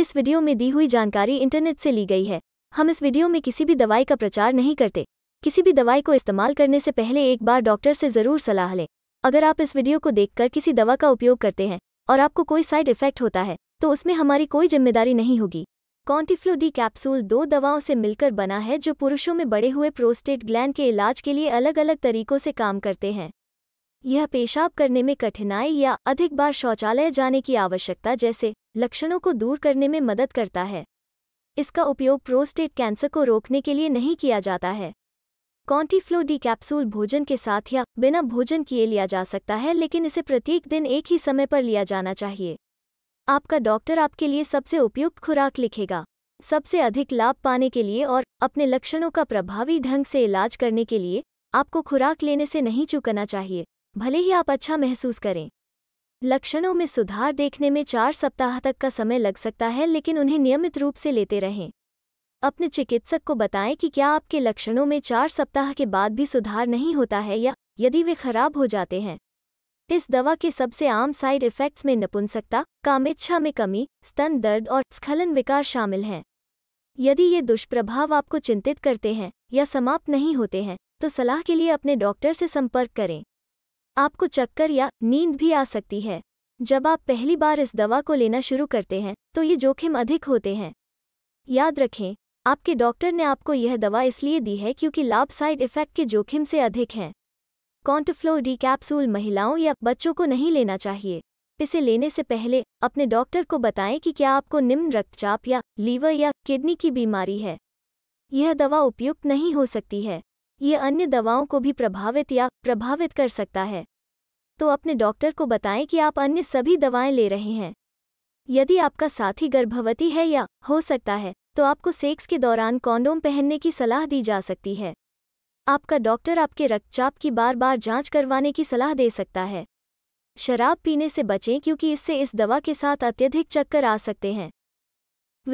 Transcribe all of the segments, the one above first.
इस वीडियो में दी हुई जानकारी इंटरनेट से ली गई है हम इस वीडियो में किसी भी दवाई का प्रचार नहीं करते किसी भी दवाई को इस्तेमाल करने से पहले एक बार डॉक्टर से ज़रूर सलाह लें अगर आप इस वीडियो को देखकर किसी दवा का उपयोग करते हैं और आपको कोई साइड इफेक्ट होता है तो उसमें हमारी कोई जिम्मेदारी नहीं होगी कॉन्टीफ्लो डी कैप्सूल दो दवाओं से मिलकर बना है जो पुरुषों में बड़े हुए प्रोस्टेट ग्लैंड के इलाज के लिए अलग अलग तरीकों से काम करते हैं यह पेशाब करने में कठिनाई या अधिक बार शौचालय जाने की आवश्यकता जैसे लक्षणों को दूर करने में मदद करता है इसका उपयोग प्रोस्टेट कैंसर को रोकने के लिए नहीं किया जाता है कॉन्टीफ्लो डी कैप्सूल भोजन के साथ या बिना भोजन किए लिया जा सकता है लेकिन इसे प्रत्येक दिन एक ही समय पर लिया जाना चाहिए आपका डॉक्टर आपके लिए सबसे उपयुक्त खुराक लिखेगा सबसे अधिक लाभ पाने के लिए और अपने लक्षणों का प्रभावी ढंग से इलाज करने के लिए आपको खुराक लेने से नहीं चूकना चाहिए भले ही आप अच्छा महसूस करें लक्षणों में सुधार देखने में चार सप्ताह तक का समय लग सकता है लेकिन उन्हें नियमित रूप से लेते रहें अपने चिकित्सक को बताएं कि क्या आपके लक्षणों में चार सप्ताह के बाद भी सुधार नहीं होता है या यदि वे खराब हो जाते हैं इस दवा के सबसे आम साइड इफ़ेक्ट्स में नपुंसकता कामेच्छा में कमी स्तन दर्द और स्खलन विकार शामिल हैं यदि ये दुष्प्रभाव आपको चिंतित करते हैं या समाप्त नहीं होते हैं तो सलाह के लिए अपने डॉक्टर से संपर्क करें आपको चक्कर या नींद भी आ सकती है जब आप पहली बार इस दवा को लेना शुरू करते हैं तो ये जोखिम अधिक होते हैं याद रखें आपके डॉक्टर ने आपको यह दवा इसलिए दी है क्योंकि लाभ साइड इफेक्ट के जोखिम से अधिक हैं कॉन्टफ्लो डी कैप्सूल महिलाओं या बच्चों को नहीं लेना चाहिए इसे लेने से पहले अपने डॉक्टर को बताएं कि क्या आपको निम्न रक्तचाप या लीवर या किडनी की बीमारी है यह दवा उपयुक्त नहीं हो सकती है यह अन्य दवाओं को भी प्रभावित या प्रभावित कर सकता है तो अपने डॉक्टर को बताएं कि आप अन्य सभी दवाएं ले रहे हैं यदि आपका साथी गर्भवती है या हो सकता है तो आपको सेक्स के दौरान कॉन्डोम पहनने की सलाह दी जा सकती है आपका डॉक्टर आपके रक्तचाप की बार बार जांच करवाने की सलाह दे सकता है शराब पीने से बचें क्योंकि इससे इस दवा के साथ अत्यधिक चक्कर आ सकते हैं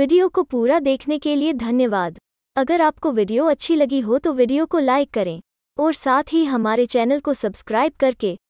वीडियो को पूरा देखने के लिए धन्यवाद अगर आपको वीडियो अच्छी लगी हो तो वीडियो को लाइक करें और साथ ही हमारे चैनल को सब्सक्राइब करके